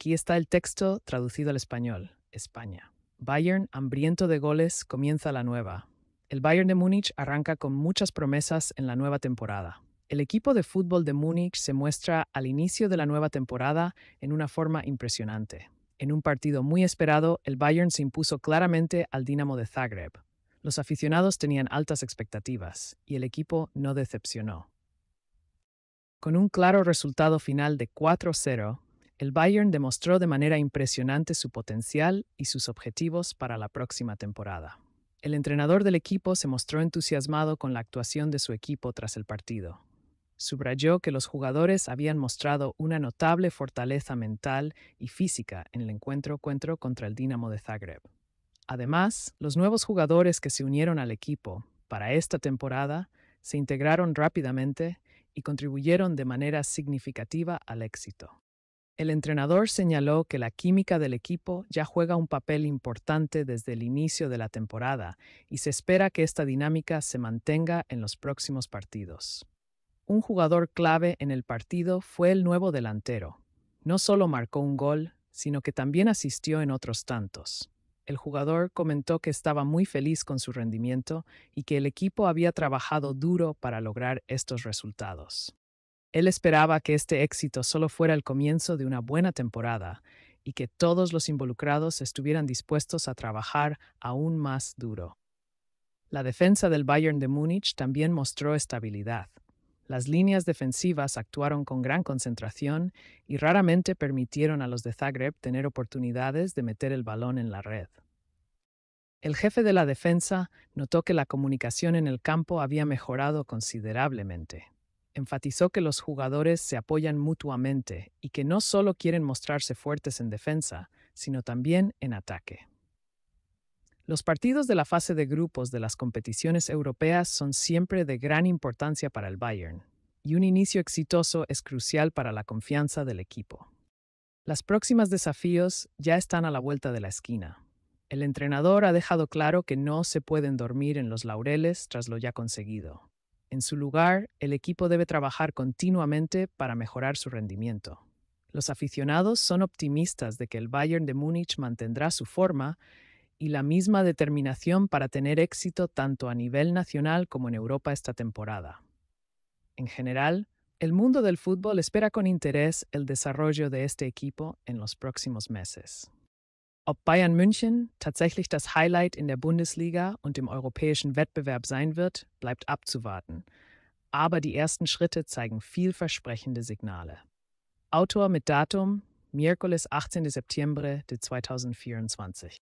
Aquí está el texto traducido al español, España. Bayern, hambriento de goles, comienza la nueva. El Bayern de Múnich arranca con muchas promesas en la nueva temporada. El equipo de fútbol de Múnich se muestra al inicio de la nueva temporada en una forma impresionante. En un partido muy esperado, el Bayern se impuso claramente al Dinamo de Zagreb. Los aficionados tenían altas expectativas y el equipo no decepcionó. Con un claro resultado final de 4-0, el Bayern demostró de manera impresionante su potencial y sus objetivos para la próxima temporada. El entrenador del equipo se mostró entusiasmado con la actuación de su equipo tras el partido. Subrayó que los jugadores habían mostrado una notable fortaleza mental y física en el encuentro contra el Dinamo de Zagreb. Además, los nuevos jugadores que se unieron al equipo para esta temporada se integraron rápidamente y contribuyeron de manera significativa al éxito. El entrenador señaló que la química del equipo ya juega un papel importante desde el inicio de la temporada y se espera que esta dinámica se mantenga en los próximos partidos. Un jugador clave en el partido fue el nuevo delantero. No solo marcó un gol, sino que también asistió en otros tantos. El jugador comentó que estaba muy feliz con su rendimiento y que el equipo había trabajado duro para lograr estos resultados. Él esperaba que este éxito solo fuera el comienzo de una buena temporada y que todos los involucrados estuvieran dispuestos a trabajar aún más duro. La defensa del Bayern de Múnich también mostró estabilidad. Las líneas defensivas actuaron con gran concentración y raramente permitieron a los de Zagreb tener oportunidades de meter el balón en la red. El jefe de la defensa notó que la comunicación en el campo había mejorado considerablemente enfatizó que los jugadores se apoyan mutuamente y que no solo quieren mostrarse fuertes en defensa, sino también en ataque. Los partidos de la fase de grupos de las competiciones europeas son siempre de gran importancia para el Bayern, y un inicio exitoso es crucial para la confianza del equipo. Las próximas desafíos ya están a la vuelta de la esquina. El entrenador ha dejado claro que no se pueden dormir en los laureles tras lo ya conseguido. En su lugar, el equipo debe trabajar continuamente para mejorar su rendimiento. Los aficionados son optimistas de que el Bayern de Múnich mantendrá su forma y la misma determinación para tener éxito tanto a nivel nacional como en Europa esta temporada. En general, el mundo del fútbol espera con interés el desarrollo de este equipo en los próximos meses. Ob Bayern München tatsächlich das Highlight in der Bundesliga und im europäischen Wettbewerb sein wird, bleibt abzuwarten. Aber die ersten Schritte zeigen vielversprechende Signale. Autor mit Datum: Miércoles 18. September 2024.